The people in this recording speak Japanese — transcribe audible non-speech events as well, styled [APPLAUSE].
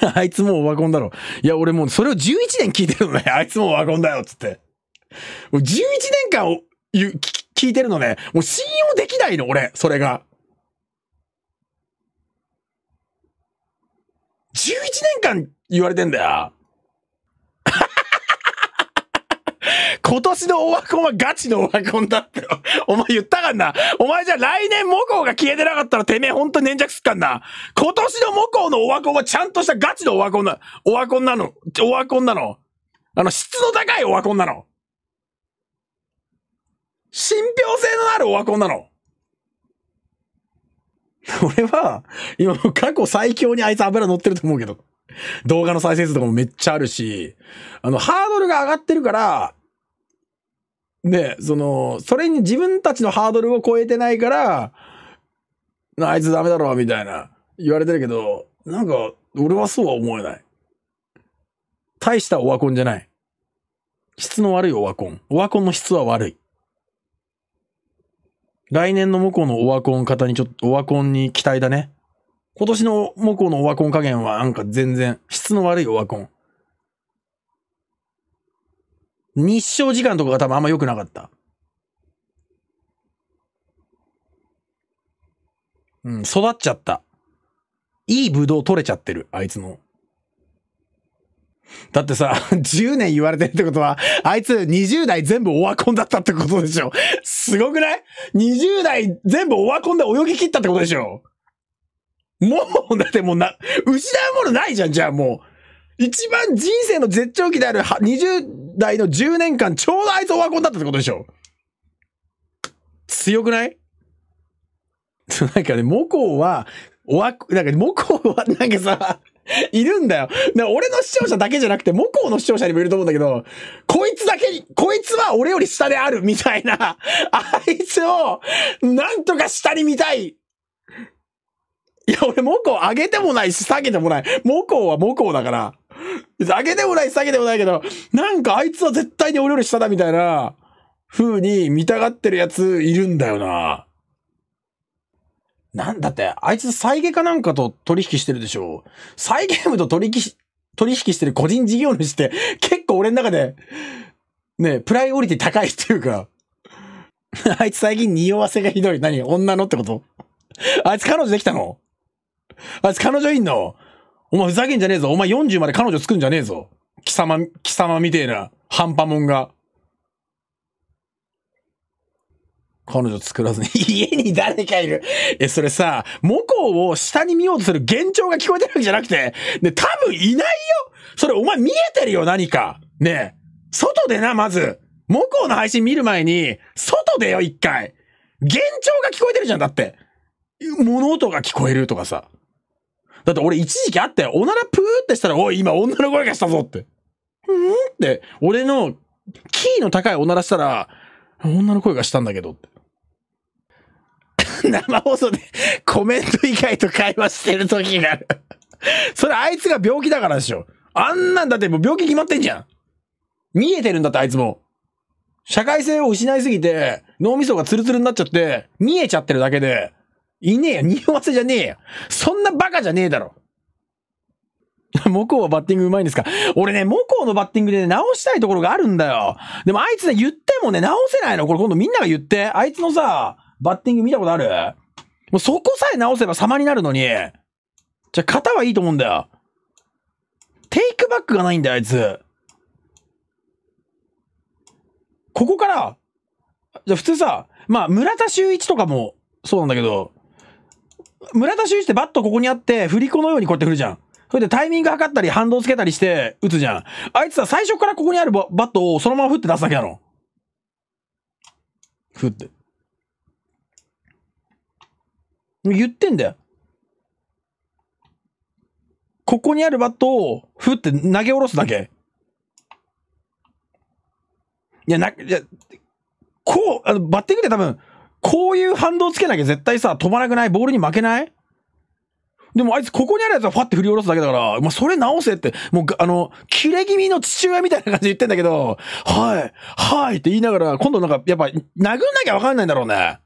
[LAUGHS] あいつもオワコンだろ。いや、俺もうそれを11年聞いてるのね。[LAUGHS] あいつもオワコンだよ、つって。もう11年間を聞いてるのね。もう信用できないの、俺、それが。11年間言われてんだよ。今年のオワコンはガチのオワコンだって。[LAUGHS] お前言ったかんな。お前じゃ来年モコウが消えてなかったらてめえほんと粘着すっかんな。今年のモコウのオワコンはちゃんとしたガチのオワコンな、オワコンなの。オワコンなの。あの、質の高いオワコンなの。信憑性のあるオワコンなの。[LAUGHS] 俺は、今も過去最強にあいつ油乗ってると思うけど。動画の再生数とかもめっちゃあるし、あの、ハードルが上がってるから、で、その、それに自分たちのハードルを超えてないから、あいつダメだろ、みたいな言われてるけど、なんか、俺はそうは思えない。大したオワコンじゃない。質の悪いオワコン。オワコンの質は悪い。来年のモコのオワコン方にちょっと、オワコンに期待だね。今年のモコのオワコン加減はなんか全然質の悪いオワコン。日照時間とかが多分あんま良くなかった。うん、育っちゃった。いいブドウ取れちゃってる、あいつの。だってさ、10 [LAUGHS] 年言われてるってことは、あいつ20代全部オワコンだったってことでしょ。すごくない ?20 代全部オワコンで泳ぎ切ったってことでしょ。もう、だってもうな、失うものないじゃん、じゃあもう。一番人生の絶頂期である20代の10年間、ちょうどあいつオワコンだったってことでしょ強くない [LAUGHS] なんかね、モコは、おわ、なんか、モコは、なんかさ、いるんだよ。な俺の視聴者だけじゃなくて、モコの視聴者にもいると思うんだけど、こいつだけに、こいつは俺より下である、みたいな、あいつを、なんとか下に見たい。いや、俺、モコ上げてもないし、下げてもない。モコはモコだから。酒げでもない下げでもないけど、なんかあいつは絶対に俺より下だみたいな、風に見たがってるやついるんだよな。なんだって、あいつ再下かなんかと取引してるでしょ。再ゲームと取引、取引してる個人事業主って結構俺の中で、ね、プライオリティ高いっていうか、あいつ最近匂わせがひどい。何女のってことあいつ彼女できたのあいつ彼女いんのお前ふざけんじゃねえぞ。お前40まで彼女作んじゃねえぞ。貴様、貴様みてえな、半端もんが。彼女作らずに、[LAUGHS] 家に誰かいる。え、それさ、モコを下に見ようとする幻聴が聞こえてるわけじゃなくて、ね、多分いないよそれお前見えてるよ、何か。ね外でな、まず。モコの配信見る前に、外でよ、一回。幻聴が聞こえてるじゃん、だって。物音が聞こえるとかさ。だって俺一時期あったよ。おならプーってしたら、おい、今女の声がしたぞって。うんって、俺のキーの高いおならしたら、女の声がしたんだけどって。生放送でコメント以外と会話してる時があるそれあいつが病気だからでしょ。あんなんだってもう病気決まってんじゃん。見えてるんだってあいつも。社会性を失いすぎて、脳みそがツルツルになっちゃって、見えちゃってるだけで、いねえよ。匂わせじゃねえよ。そんなバカじゃねえだろ。[LAUGHS] モコはバッティング上手いんですか俺ね、モコのバッティングで、ね、直したいところがあるんだよ。でもあいつね、言ってもね、直せないの。これ今度みんなが言って。あいつのさ、バッティング見たことあるもうそこさえ直せば様になるのに。じゃ型はいいと思うんだよ。テイクバックがないんだよ、あいつ。ここから、じゃあ普通さ、まあ村田修一とかもそうなんだけど、村田修一ってバットここにあって、振り子のようにこうやって振るじゃん。それでタイミング測ったり反動つけたりして打つじゃん。あいつは最初からここにあるバットをそのまま振って出すだけだろ。振って。言ってんだよ。ここにあるバットを振って投げ下ろすだけ。いや、な、いや、こう、あのバッティングで多分、こういう反動つけなきゃ絶対さ、止まらなくないボールに負けないでもあいつここにあるやつはファって振り下ろすだけだから、まあ、それ直せって、もう、あの、切れ気味の父親みたいな感じで言ってんだけど、はい、はいって言いながら、今度なんか、やっぱ、殴んなきゃわかんないんだろうね。